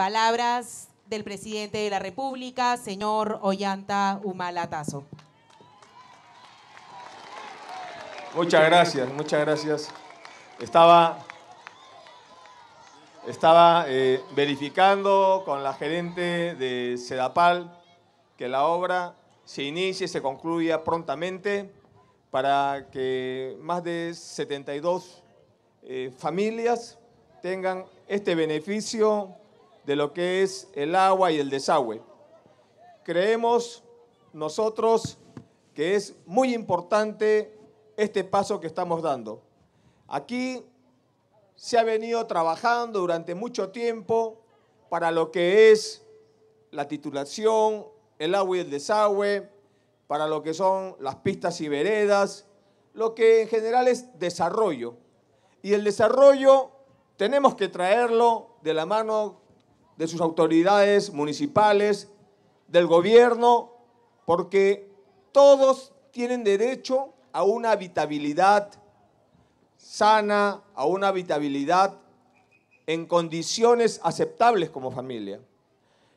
Palabras del presidente de la República, señor Ollanta Humalatazo. Muchas gracias, muchas gracias. Estaba, estaba eh, verificando con la gerente de Sedapal que la obra se inicie, y se concluya prontamente para que más de 72 eh, familias tengan este beneficio de lo que es el agua y el desagüe. Creemos nosotros que es muy importante este paso que estamos dando. Aquí se ha venido trabajando durante mucho tiempo para lo que es la titulación, el agua y el desagüe, para lo que son las pistas y veredas, lo que en general es desarrollo. Y el desarrollo tenemos que traerlo de la mano de sus autoridades municipales, del gobierno, porque todos tienen derecho a una habitabilidad sana, a una habitabilidad en condiciones aceptables como familia.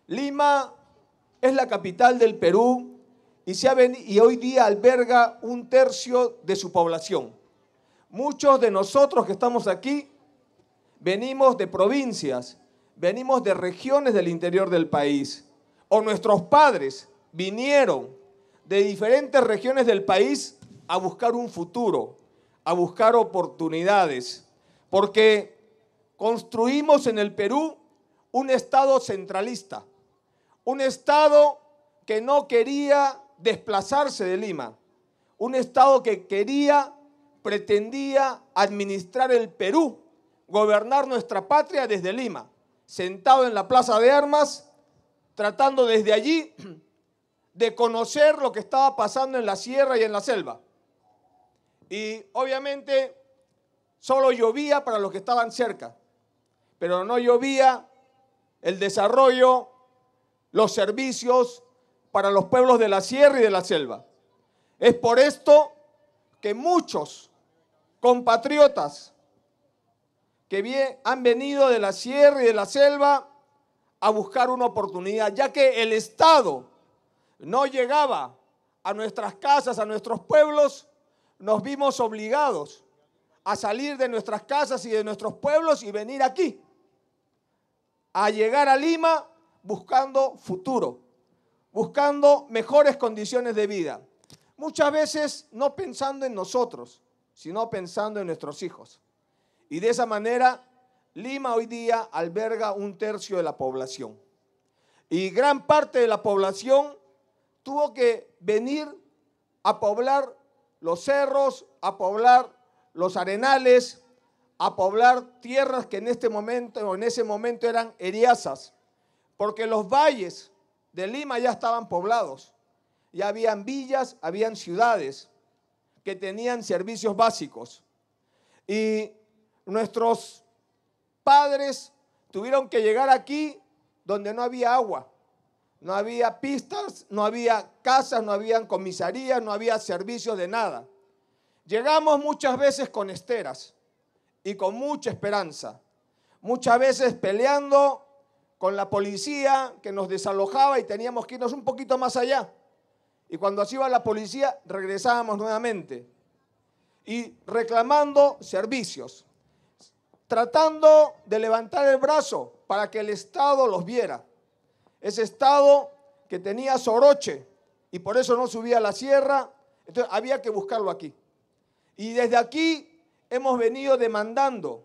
Lima es la capital del Perú y, se y hoy día alberga un tercio de su población. Muchos de nosotros que estamos aquí venimos de provincias venimos de regiones del interior del país, o nuestros padres vinieron de diferentes regiones del país a buscar un futuro, a buscar oportunidades, porque construimos en el Perú un Estado centralista, un Estado que no quería desplazarse de Lima, un Estado que quería, pretendía administrar el Perú, gobernar nuestra patria desde Lima sentado en la plaza de armas, tratando desde allí de conocer lo que estaba pasando en la sierra y en la selva. Y obviamente solo llovía para los que estaban cerca, pero no llovía el desarrollo, los servicios para los pueblos de la sierra y de la selva. Es por esto que muchos compatriotas que han venido de la sierra y de la selva a buscar una oportunidad, ya que el Estado no llegaba a nuestras casas, a nuestros pueblos, nos vimos obligados a salir de nuestras casas y de nuestros pueblos y venir aquí, a llegar a Lima buscando futuro, buscando mejores condiciones de vida. Muchas veces no pensando en nosotros, sino pensando en nuestros hijos. Y de esa manera, Lima hoy día alberga un tercio de la población. Y gran parte de la población tuvo que venir a poblar los cerros, a poblar los arenales, a poblar tierras que en este momento o en ese momento eran eriazas, porque los valles de Lima ya estaban poblados. Ya habían villas, habían ciudades que tenían servicios básicos. Y nuestros padres tuvieron que llegar aquí donde no había agua. No había pistas, no había casas, no habían comisarías, no había servicios de nada. Llegamos muchas veces con esteras y con mucha esperanza. Muchas veces peleando con la policía que nos desalojaba y teníamos que irnos un poquito más allá. Y cuando así iba la policía, regresábamos nuevamente y reclamando servicios tratando de levantar el brazo para que el Estado los viera. Ese Estado que tenía soroche y por eso no subía a la sierra, entonces había que buscarlo aquí. Y desde aquí hemos venido demandando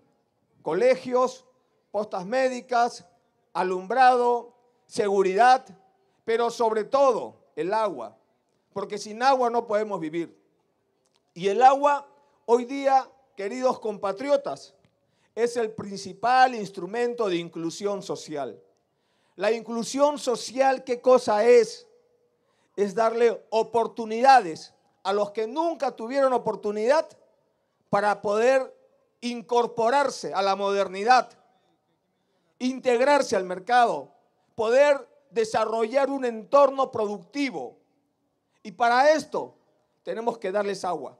colegios, postas médicas, alumbrado, seguridad, pero sobre todo el agua, porque sin agua no podemos vivir. Y el agua, hoy día, queridos compatriotas, es el principal instrumento de inclusión social. La inclusión social, ¿qué cosa es? Es darle oportunidades a los que nunca tuvieron oportunidad para poder incorporarse a la modernidad, integrarse al mercado, poder desarrollar un entorno productivo. Y para esto tenemos que darles agua.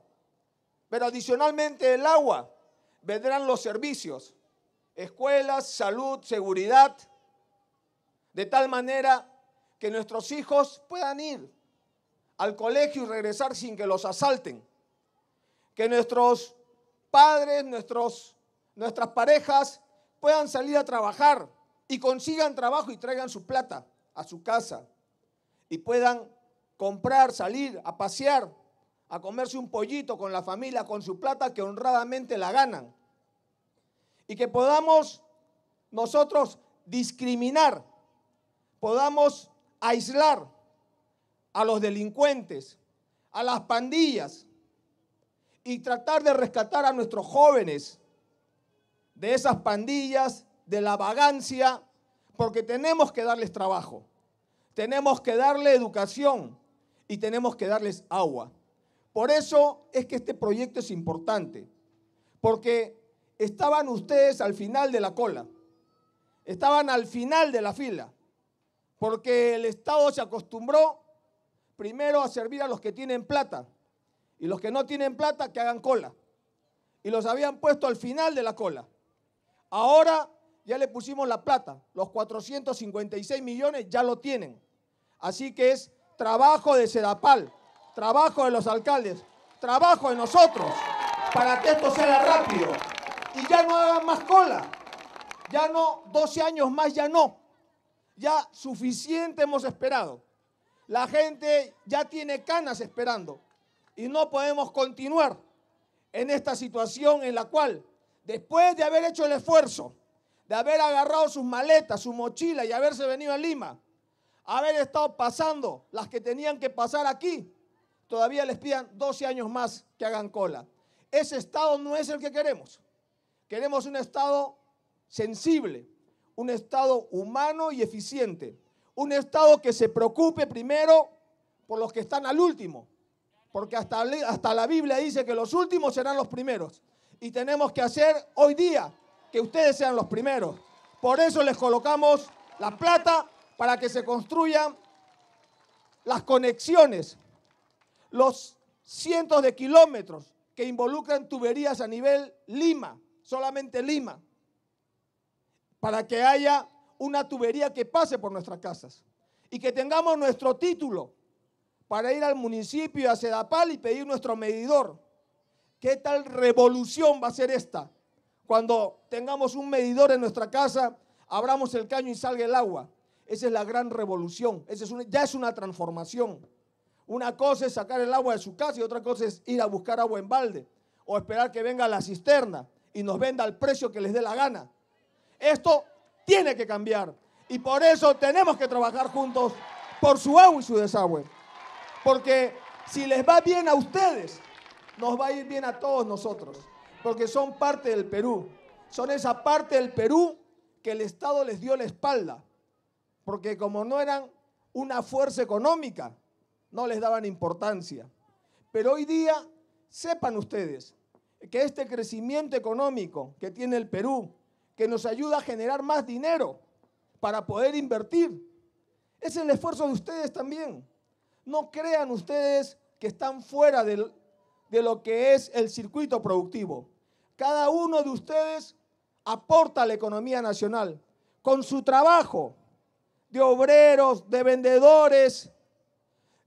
Pero adicionalmente el agua vendrán los servicios, escuelas, salud, seguridad, de tal manera que nuestros hijos puedan ir al colegio y regresar sin que los asalten, que nuestros padres, nuestros, nuestras parejas puedan salir a trabajar y consigan trabajo y traigan su plata a su casa y puedan comprar, salir a pasear a comerse un pollito con la familia, con su plata que honradamente la ganan. Y que podamos nosotros discriminar, podamos aislar a los delincuentes, a las pandillas y tratar de rescatar a nuestros jóvenes de esas pandillas, de la vagancia, porque tenemos que darles trabajo, tenemos que darle educación y tenemos que darles agua. Por eso es que este proyecto es importante, porque estaban ustedes al final de la cola, estaban al final de la fila, porque el Estado se acostumbró primero a servir a los que tienen plata y los que no tienen plata que hagan cola. Y los habían puesto al final de la cola. Ahora ya le pusimos la plata, los 456 millones ya lo tienen. Así que es trabajo de Sedapal, trabajo de los alcaldes, trabajo de nosotros, para que esto sea rápido y ya no hagan más cola. Ya no, 12 años más, ya no. Ya suficiente hemos esperado. La gente ya tiene canas esperando y no podemos continuar en esta situación en la cual, después de haber hecho el esfuerzo, de haber agarrado sus maletas, su mochila y haberse venido a Lima, haber estado pasando las que tenían que pasar aquí, todavía les pidan 12 años más que hagan cola. Ese Estado no es el que queremos. Queremos un Estado sensible, un Estado humano y eficiente, un Estado que se preocupe primero por los que están al último, porque hasta, hasta la Biblia dice que los últimos serán los primeros. Y tenemos que hacer hoy día que ustedes sean los primeros. Por eso les colocamos la plata para que se construyan las conexiones los cientos de kilómetros que involucran tuberías a nivel Lima, solamente Lima, para que haya una tubería que pase por nuestras casas y que tengamos nuestro título para ir al municipio a Sedapal y pedir nuestro medidor. ¿Qué tal revolución va a ser esta? Cuando tengamos un medidor en nuestra casa, abramos el caño y salga el agua. Esa es la gran revolución. Esa ya es una transformación. Una cosa es sacar el agua de su casa y otra cosa es ir a buscar agua en balde o esperar que venga la cisterna y nos venda al precio que les dé la gana. Esto tiene que cambiar y por eso tenemos que trabajar juntos por su agua y su desagüe. Porque si les va bien a ustedes, nos va a ir bien a todos nosotros, porque son parte del Perú. Son esa parte del Perú que el Estado les dio la espalda, porque como no eran una fuerza económica, no les daban importancia. Pero hoy día, sepan ustedes que este crecimiento económico que tiene el Perú, que nos ayuda a generar más dinero para poder invertir, es el esfuerzo de ustedes también. No crean ustedes que están fuera de lo que es el circuito productivo. Cada uno de ustedes aporta a la economía nacional con su trabajo de obreros, de vendedores,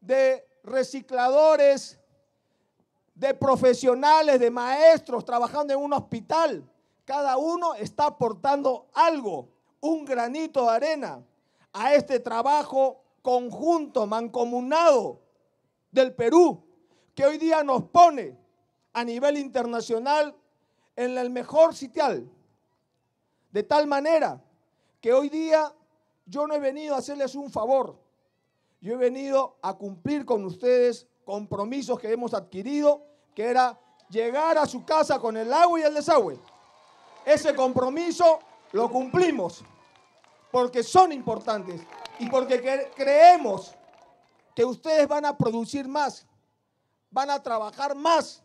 de recicladores, de profesionales, de maestros trabajando en un hospital. Cada uno está aportando algo, un granito de arena a este trabajo conjunto, mancomunado del Perú, que hoy día nos pone a nivel internacional en el mejor sitial. De tal manera que hoy día yo no he venido a hacerles un favor, yo he venido a cumplir con ustedes compromisos que hemos adquirido, que era llegar a su casa con el agua y el desagüe. Ese compromiso lo cumplimos porque son importantes y porque creemos que ustedes van a producir más, van a trabajar más,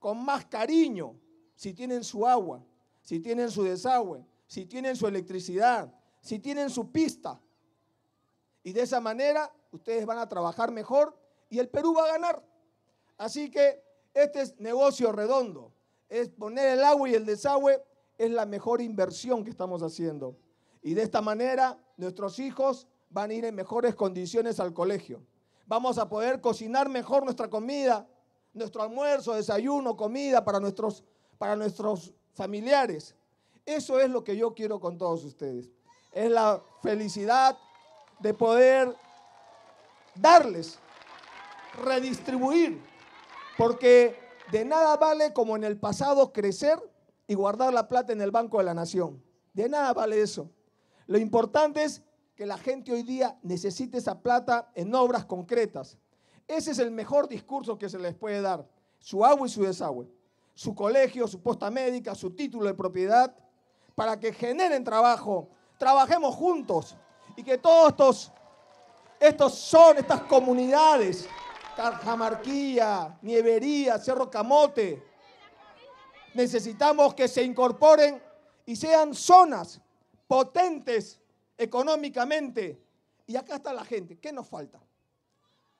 con más cariño, si tienen su agua, si tienen su desagüe, si tienen su electricidad, si tienen su pista, y de esa manera ustedes van a trabajar mejor y el Perú va a ganar. Así que este es negocio redondo. Es poner el agua y el desagüe es la mejor inversión que estamos haciendo. Y de esta manera nuestros hijos van a ir en mejores condiciones al colegio. Vamos a poder cocinar mejor nuestra comida, nuestro almuerzo, desayuno, comida para nuestros, para nuestros familiares. Eso es lo que yo quiero con todos ustedes. Es la felicidad, de poder darles, redistribuir, porque de nada vale como en el pasado crecer y guardar la plata en el Banco de la Nación. De nada vale eso. Lo importante es que la gente hoy día necesite esa plata en obras concretas. Ese es el mejor discurso que se les puede dar. Su agua y su desagüe. Su colegio, su posta médica, su título de propiedad, para que generen trabajo. Trabajemos juntos y que todos estos, estos son, estas comunidades, Carjamarquía, Nievería, Cerro Camote, necesitamos que se incorporen y sean zonas potentes económicamente. Y acá está la gente, ¿qué nos falta?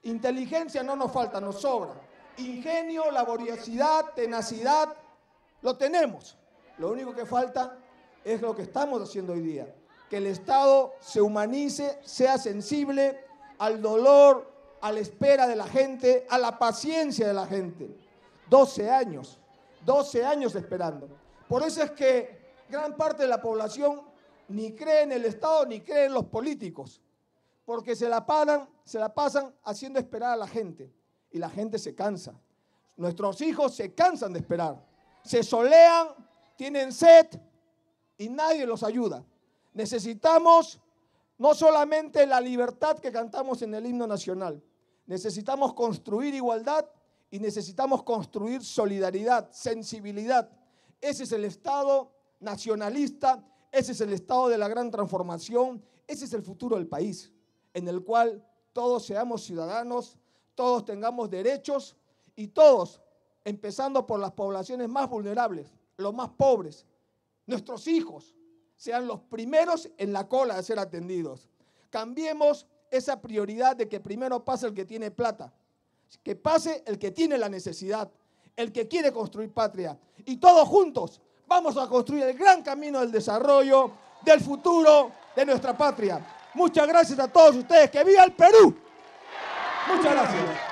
Inteligencia no nos falta, nos sobra. Ingenio, laboriosidad, tenacidad, lo tenemos. Lo único que falta es lo que estamos haciendo hoy día que el Estado se humanice, sea sensible al dolor, a la espera de la gente, a la paciencia de la gente. 12 años, 12 años esperando. Por eso es que gran parte de la población ni cree en el Estado ni cree en los políticos, porque se la, se la pasan haciendo esperar a la gente y la gente se cansa. Nuestros hijos se cansan de esperar, se solean, tienen sed y nadie los ayuda. Necesitamos no solamente la libertad que cantamos en el himno nacional, necesitamos construir igualdad y necesitamos construir solidaridad, sensibilidad. Ese es el Estado nacionalista, ese es el Estado de la gran transformación, ese es el futuro del país, en el cual todos seamos ciudadanos, todos tengamos derechos y todos, empezando por las poblaciones más vulnerables, los más pobres, nuestros hijos, sean los primeros en la cola de ser atendidos. Cambiemos esa prioridad de que primero pase el que tiene plata, que pase el que tiene la necesidad, el que quiere construir patria. Y todos juntos vamos a construir el gran camino del desarrollo, del futuro de nuestra patria. Muchas gracias a todos ustedes. ¡Que viva el Perú! Muchas gracias.